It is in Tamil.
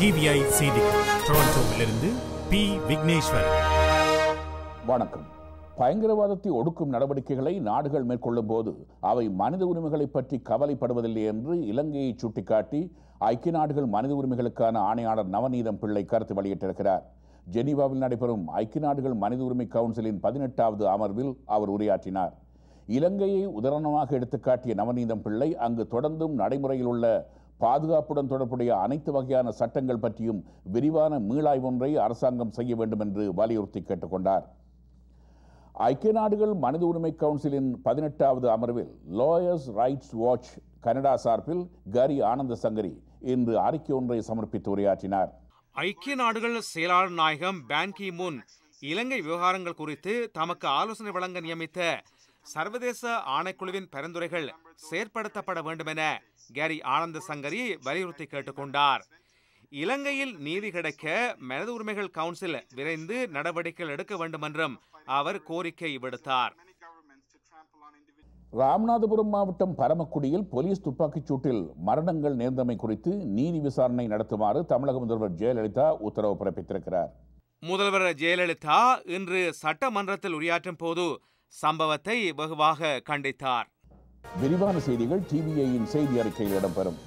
டிவிஐ செய்தி டொரண்டோவிலிருந்து பி விக்னேஸ்வர் வணக்கம் பயங்கரவாதத்தை ஒடுக்கும் நடவடிக்கைகளை நாடுகள் மேற்கொள்ளும் போது அவை மனித உரிமைகளை பற்றி கவலைப்படுவதில்லை என்று இலங்கையை சுட்டிக்காட்டி ஐக்கிய நாடுகள் மனித உரிமைகளுக்கான ஆணையாளர் நவநீதம் பிள்ளை கருத்து வெளியிட்டிருக்கிறார் ஜெனீவாவில் நடைபெறும் ஐக்கிய நாடுகள் மனித உரிமை கவுன்சிலின் பதினெட்டாவது அமர்வில் அவர் உரையாற்றினார் இலங்கையை உதாரணமாக எடுத்துக்காட்டிய நவநீதம் பிள்ளை அங்கு தொடர்ந்தும் நடைமுறையில் உள்ள பாதுகாப்புடன் தொடர்புடைய அனைத்து வகையான சட்டங்கள் பற்றியும் விரிவான மீளாய்வொன்றை அரசாங்கம் செய்ய வேண்டும் என்று வலியுறுத்தி கேட்டுக்கொண்டார் ஐக்கிய நாடுகள் மனித உரிமை கவுன்சிலின் பதினெட்டாவது அமர்வில் லோயர்ஸ் ரைட்ஸ் வாட்ச் கனடா சார்பில் கரி ஆனந்த சங்கரி இன்று அறிக்கை ஒன்றை சமர்ப்பித்து உரையாற்றினார் ஐக்கிய நாடுகள் செயலாளர் நாயகம் பேன்கி முன் இலங்கை விவகாரங்கள் குறித்து தமக்கு ஆலோசனை வழங்க நியமித்த சர்வதேச ஆணைக்குழுவின் பரிந்துரைகள் செயற்படுத்தப்பட வேண்டுமென கேரி ஆனந்த சங்கரி வலியுறுத்தி கேட்டுக்கொண்டார் இலங்கையில் நீதி கிடைக்க மனித உரிமைகள் கவுன்சில் விரைந்து நடவடிக்கைகள் எடுக்க வேண்டும் என்றும் அவர் கோரிக்கை விடுத்தார் ராமநாதபுரம் மாவட்டம் பரமக்குடியில் போலீஸ் துப்பாக்கிச் சூட்டில் மரணங்கள் நேர்ந்தமை குறித்து நீதி விசாரணை நடத்துமாறு தமிழக முதல்வர் ஜெயலலிதா உத்தரவு பிறப்பித்திருக்கிறார் முதல்வர் ஜெயலலிதா இன்று சட்டமன்றத்தில் உரையாற்றும் போது சம்பவத்தை வெகுவாக கண்டித்தார் விரிவான செய்திகள் டிவிஐயின் செய்தி அறிக்கையில் இடம்பெறும்